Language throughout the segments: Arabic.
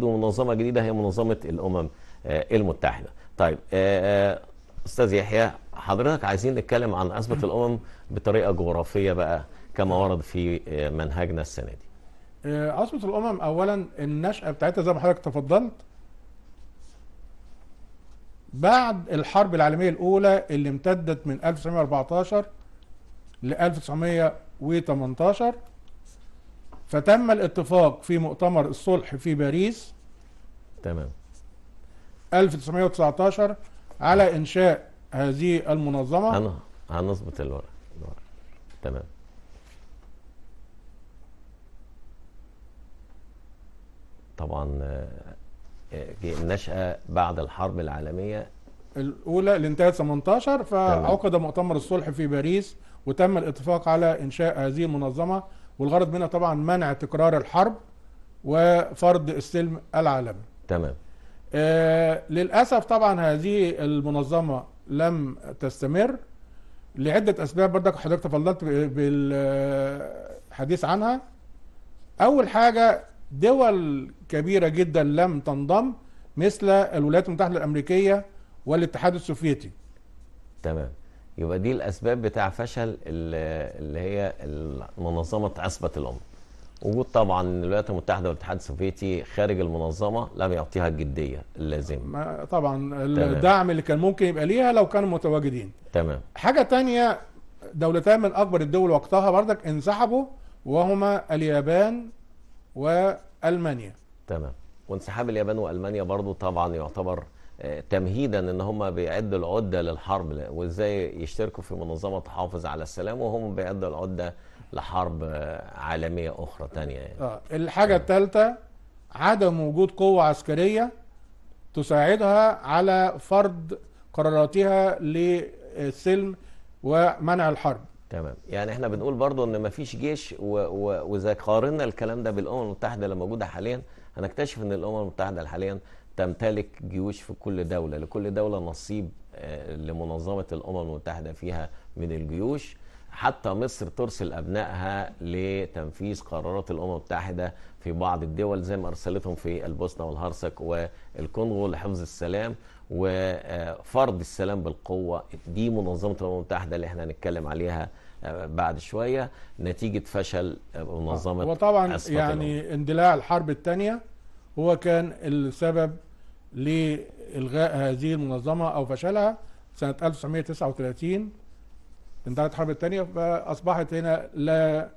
ومنظمة جديدة هي منظمة الأمم آه، المتحدة طيب آه، آه، أستاذ يحيى حضرتك عايزين نتكلم عن أزمة الأمم بطريقة جغرافية بقى كما ورد في منهجنا السنة دي أزمة الأمم أولا النشأة بتاعتها زي ما حضرتك تفضلت بعد الحرب العالمية الأولى اللي امتدت من 1914 ل 1918 فتم الاتفاق في مؤتمر الصلح في باريس تمام 1919 على انشاء هذه المنظمه انا هنظبط الورق تمام طبعا آه، آه، نشأة بعد الحرب العالمية الأولى اللي انتهت 18 فعقد مؤتمر الصلح في باريس وتم الاتفاق على إنشاء هذه المنظمة والغرض منها طبعا منع تكرار الحرب وفرض السلم العالمي تمام آه للأسف طبعا هذه المنظمة لم تستمر لعدة أسباب بردك حضرتك تفضلت بالحديث عنها أول حاجة دول كبيرة جدا لم تنضم مثل الولايات المتحدة الأمريكية والاتحاد السوفيتي تمام يبقى دي الاسباب بتاع فشل اللي هي منظمه عصبه الامم وجود طبعا الولايات المتحده والاتحاد السوفيتي خارج المنظمه لم يعطيها الجديه اللازمه طبعا الدعم اللي كان ممكن يبقى ليها لو كانوا متواجدين تمام حاجه تانية دولتان من اكبر الدول وقتها بردك انسحبوا وهما اليابان والمانيا تمام وانسحاب اليابان والمانيا برضو طبعا يعتبر تمهيدا ان هم بيعدوا العده للحرب وازاي يشتركوا في منظمه تحافظ على السلام وهم بيعدوا العده لحرب عالميه اخرى ثانيه يعني. آه. الحاجه الثالثه عدم وجود قوه عسكريه تساعدها على فرض قراراتها للسلم ومنع الحرب تمام يعني احنا بنقول برضو ان مفيش جيش واذا قارنا الكلام ده بالامم المتحده اللي موجوده حاليا هنكتشف ان الامم المتحده حاليا تمتلك جيوش في كل دولة لكل دولة نصيب آه، لمنظمة الأمم المتحدة فيها من الجيوش حتى مصر ترسل أبنائها لتنفيذ قرارات الأمم المتحدة في بعض الدول زي ما أرسلتهم في البوسنة والهرسك والكونغو لحفظ السلام وفرض السلام بالقوة دي منظمة الأمم المتحدة اللي احنا هنتكلم عليها آه، بعد شوية نتيجة فشل آه، منظمة وطبعا يعني اندلاع الحرب الثانية هو كان السبب لإلغاء هذه المنظمة أو فشلها سنة 1939 انتهت الحرب الثانية فأصبحت هنا لا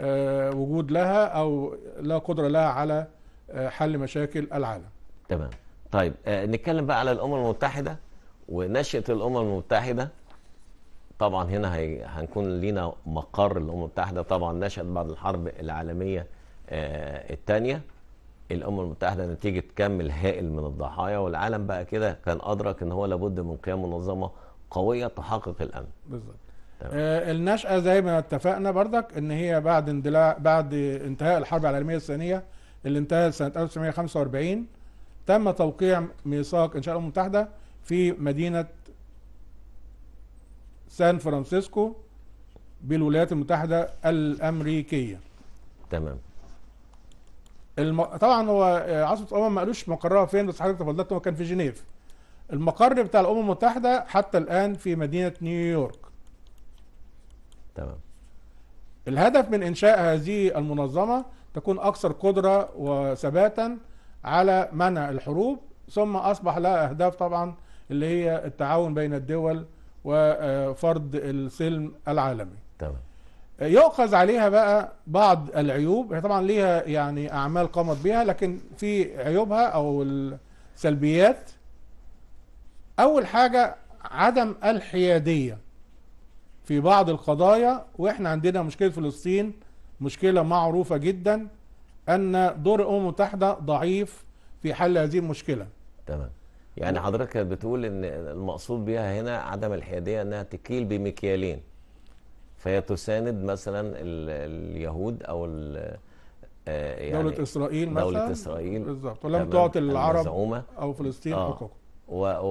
آه، وجود لها أو لا قدرة لها على آه، حل مشاكل العالم تمام طيب آه، نتكلم بقى على الأمم المتحدة ونشأة الأمم المتحدة طبعا هنا هي هنكون لينا مقر الأمم المتحدة طبعا نشأت بعد الحرب العالمية آه الثانية الامم المتحده نتيجه كم الهائل من الضحايا والعالم بقى كده كان ادرك ان هو لابد من قيام منظمه قويه تحقق الامن بالظبط آه النشأة زي ما اتفقنا بردك ان هي بعد اندلاع بعد انتهاء الحرب العالمية الثانية اللي انتهت سنة 1945 تم توقيع ميثاق انشاء الامم المتحدة في مدينة سان فرانسيسكو بالولايات المتحدة الامريكية تمام الم... طبعا هو آه، عاصمه الامم ما قالوش مقرها فين بس حضرتك تفضلت هو كان في جنيف المقر بتاع الامم المتحده حتى الان في مدينه نيويورك تمام الهدف من انشاء هذه المنظمه تكون اكثر قدره وثباتا على منع الحروب ثم اصبح لها اهداف طبعا اللي هي التعاون بين الدول وفرض آه، السلم العالمي تمام يؤخذ عليها بقى بعض العيوب هي طبعا ليها يعني اعمال قامت بها لكن في عيوبها او السلبيات اول حاجه عدم الحياديه في بعض القضايا واحنا عندنا مشكله فلسطين مشكله معروفه جدا ان دور الامم المتحده ضعيف في حل هذه المشكله تمام يعني حضرتك بتقول ان المقصود بها هنا عدم الحياديه انها تكيل بمكيالين فهي تساند مثلا اليهود او آه، يعني دولة اسرائيل مثلا دولة اسرائيل بالظبط ولم تعطي العرب او فلسطين آه. حقوقهم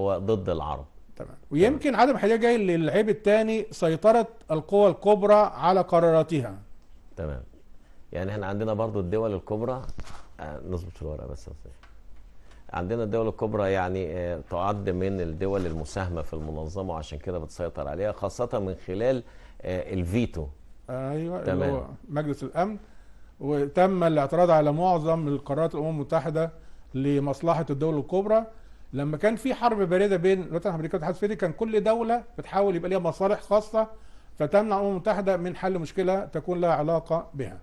وضد العرب تمام ويمكن عدم حلها جاي للعيب الثاني سيطرة القوى الكبرى على قراراتها تمام يعني احنا عندنا برضو الدول الكبرى آه، نظبط الورقة بس عندنا الدول الكبرى يعني آه، تعد من الدول المساهمة في المنظمة وعشان كده بتسيطر عليها خاصة من خلال آه، الفيتو ايوه تمام. اللي هو مجلس الامن وتم الاعتراض على معظم القرارات الامم المتحده لمصلحه الدول الكبرى لما كان في حرب بارده بين الولايات الامريكيه والاتحاد السوفيتي كان كل دوله بتحاول يبقى ليها مصالح خاصه فتمنع الامم المتحده من حل مشكله تكون لها علاقه بها.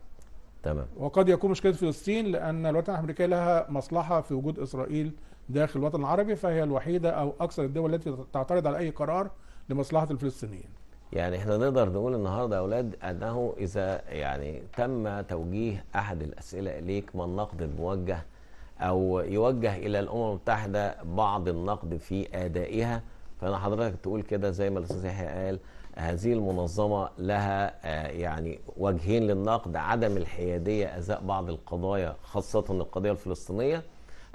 تمام. وقد يكون مشكله فلسطين لان الولايات الامريكيه لها مصلحه في وجود اسرائيل داخل الوطن العربي فهي الوحيده او اكثر الدول التي تعترض على اي قرار لمصلحه الفلسطينيين. يعني احنا نقدر نقول النهارده يا اولاد انه اذا يعني تم توجيه احد الاسئله اليك ما النقد الموجه او يوجه الى الامم المتحده بعض النقد في ادائها فانا حضرتك تقول كده زي ما الاستاذ يحيى قال هذه المنظمه لها آه، يعني وجهين للنقد عدم الحياديه ازاء بعض القضايا خاصه القضيه الفلسطينيه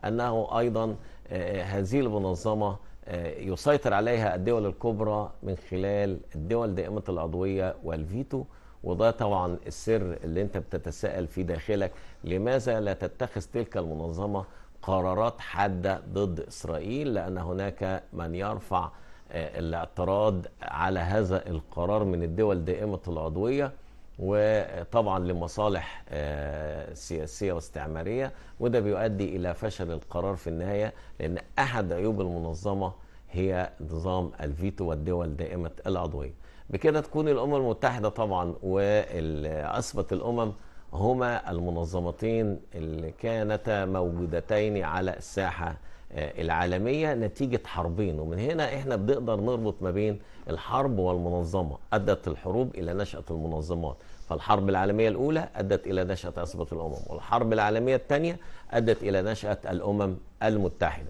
انه ايضا آه، آه، هذه المنظمه آه، يسيطر عليها الدول الكبرى من خلال الدول دائمة العضوية والفيتو وده طبعا السر اللي انت بتتساءل في داخلك لماذا لا تتخذ تلك المنظمة قرارات حادة ضد إسرائيل لأن هناك من يرفع آه، الاعتراض على هذا القرار من الدول دائمة العضوية وطبعا لمصالح آه، سياسيه واستعماريه وده بيؤدي الى فشل القرار في النهايه لان احد عيوب المنظمه هي نظام الفيتو والدول دائمه العضويه. بكده تكون الامم المتحده طبعا واثبت الامم هما المنظمتين اللي كانتا موجودتين على الساحه آه، العالمية نتيجة حربين ومن هنا احنا بنقدر نربط ما بين الحرب والمنظمة أدت الحروب إلى نشأة المنظمات فالحرب العالمية الأولى أدت إلى نشأة عصبة الأمم والحرب العالمية الثانية أدت إلى نشأة الأمم المتحدة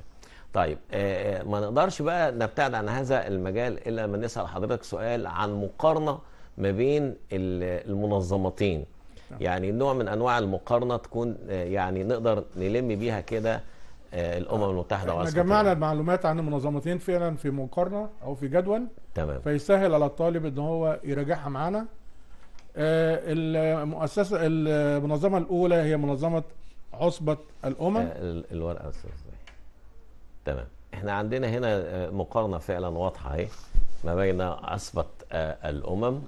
طيب آه، آه، ما نقدرش بقى نبتعد عن هذا المجال إلا ما نسأل حضرتك سؤال عن مقارنة ما بين المنظمتين نعم. يعني نوع من أنواع المقارنة تكون يعني نقدر نلم بيها كده آه، الامم آه، المتحده احنا جمعنا المعلومات عن المنظمتين فعلا في مقارنه او في جدول تمام فيسهل على الطالب ان هو يراجعها معانا آه، المؤسسه المنظمه الاولى هي منظمه عصبه الامم الورقه استاذ تمام احنا عندنا هنا مقارنه فعلا واضحه اهي ما بين عصبه الامم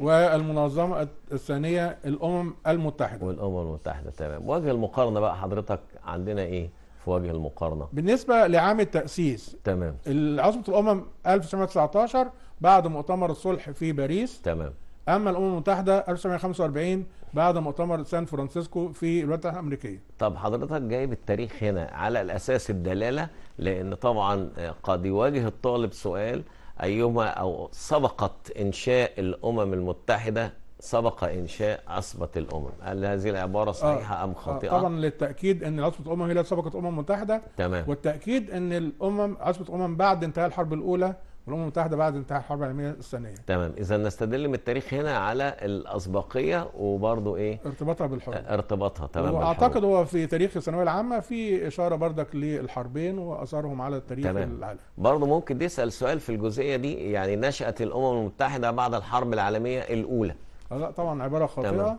والمنظمة الثانية الأمم المتحدة والأمم المتحدة تمام وجه المقارنة بقى حضرتك عندنا إيه في وجه المقارنه بالنسبه لعام التاسيس تمام العاصمه الامم 1919 بعد مؤتمر الصلح في باريس تمام اما الامم المتحده 1945 بعد مؤتمر سان فرانسيسكو في الولايات المتحده الامريكيه طب حضرتك جايب التاريخ هنا على الاساس الدلاله لان طبعا قد يواجه الطالب سؤال ايما او سبقت انشاء الامم المتحده سبق انشاء عصبه الامم هل هذه العباره آه، صحيحه آه. ام خاطئه طبعا للتاكيد ان عصبه الامم هي التي سبقت الامم المتحده تمام والتاكيد ان الامم عصبه الامم بعد انتهاء الحرب الاولى والامم المتحده بعد انتهاء الحرب العالميه الثانيه تمام اذا نستدل من التاريخ هنا على الاسبقيه وبرضه ايه ارتباطها بالحروب آه، ارتباطها تمام واعتقد هو في تاريخ الثانويه العامه في اشاره بردك للحربين واثارهم على التاريخ تمام. العالمي برضه ممكن نسال سؤال في الجزئيه دي يعني نشات الامم المتحده بعد الحرب العالميه الاولى آه، لا طبعا عباره خاطئه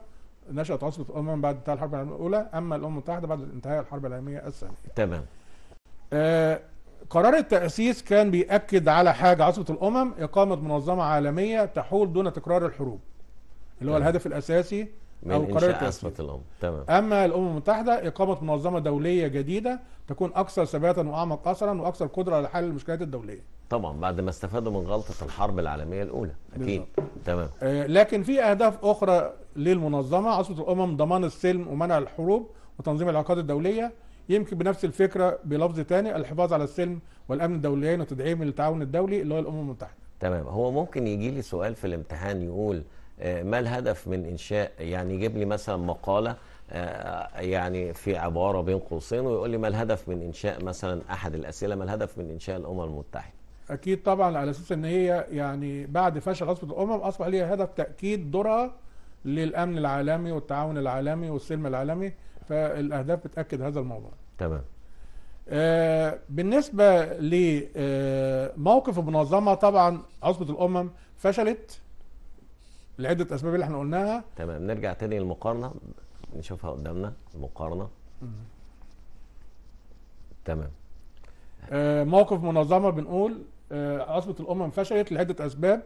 نشأت عصبة الأمم بعد انتهاء الحرب العالمية الأولى أما الأمم المتحدة بعد انتهاء الحرب العالمية الثانية. تمام. آه، قرار التأسيس كان بيأكد على حاجة عصبة الأمم إقامة منظمة عالمية تحول دون تكرار الحروب. اللي هو الهدف الأساسي من أو إنشاء أسفة الأمم تمام أما الأمم المتحدة إقامة منظمة دولية جديدة تكون أكثر ثباتا وأعمق أثرا وأكثر قدرة على حل المشكلات الدولية طبعا بعد ما استفادوا من غلطة الحرب العالمية الأولى أكيد تمام آه لكن في أهداف أخرى للمنظمة عاصمة الأمم ضمان السلم ومنع الحروب وتنظيم العلاقات الدولية يمكن بنفس الفكرة بلفظ تاني الحفاظ على السلم والأمن الدوليين وتدعيم التعاون الدولي اللي هو الأمم المتحدة تمام هو ممكن يجي لي سؤال في الامتحان يقول آه، ما الهدف من انشاء يعني يجيب لي مثلا مقاله آه، يعني في عباره بين قوسين ويقول لي ما الهدف من انشاء مثلا احد الاسئله ما الهدف من انشاء الامم المتحده اكيد طبعا على اساس ان هي يعني بعد فشل عصبه الامم اصبح ليها هدف تاكيد دورها للامن العالمي والتعاون العالمي والسلم العالمي فالاهداف بتاكد هذا الموضوع تمام آه، بالنسبه لموقف المنظمه طبعا عصبه الامم فشلت لعده اسباب اللي احنا قلناها تمام نرجع تاني للمقارنه نشوفها قدامنا المقارنه تمام آه موقف منظمه بنقول آه عصبه الامم فشلت لعده اسباب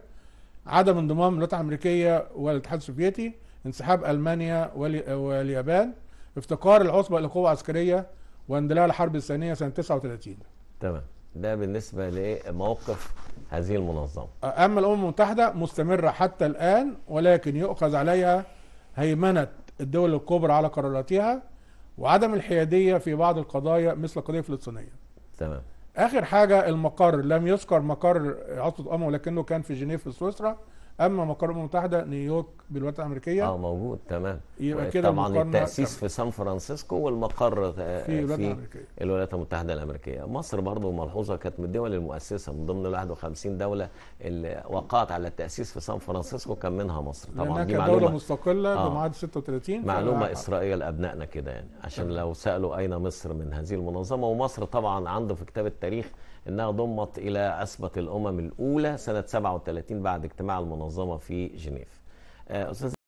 عدم انضمام الولايات الامريكيه والاتحاد السوفيتي انسحاب المانيا آه، واليابان افتقار العصبه الى قوه عسكريه واندلاع الحرب الثانيه سنه 39 تمام ده بالنسبه لموقف هذه المنظمة أما الأمم المتحدة مستمرة حتى الآن ولكن يؤخذ عليها هيمنة الدول الكبرى على قراراتها وعدم الحيادية في بعض القضايا مثل القضية الفلسطينية تمام آخر حاجة المقر لم يذكر مقر عصبة الأمم ولكنه كان في جنيف في سويسرا اما الامم المتحده نيويورك بالولايات الامريكيه اه موجود تمام يبقى كده طبعا التاسيس في سان فرانسيسكو والمقر في, في الولايات المتحده الامريكيه مصر برضه ملحوظه كانت من الدول المؤسسه من ضمن ال 51 دوله اللي وقعت على التاسيس في سان فرانسيسكو كان منها مصر طبعا دي معلومه دوله مستقله آه بمعاد 36 معلومه اسرائيل لابنائنا كده يعني عشان لو سالوا اين مصر من هذه المنظمه ومصر طبعا عنده في كتاب التاريخ انها ضمت الى عصبه الامم الاولى سنه 37 بعد اجتماع المنظمه في جنيف. آه، استاذ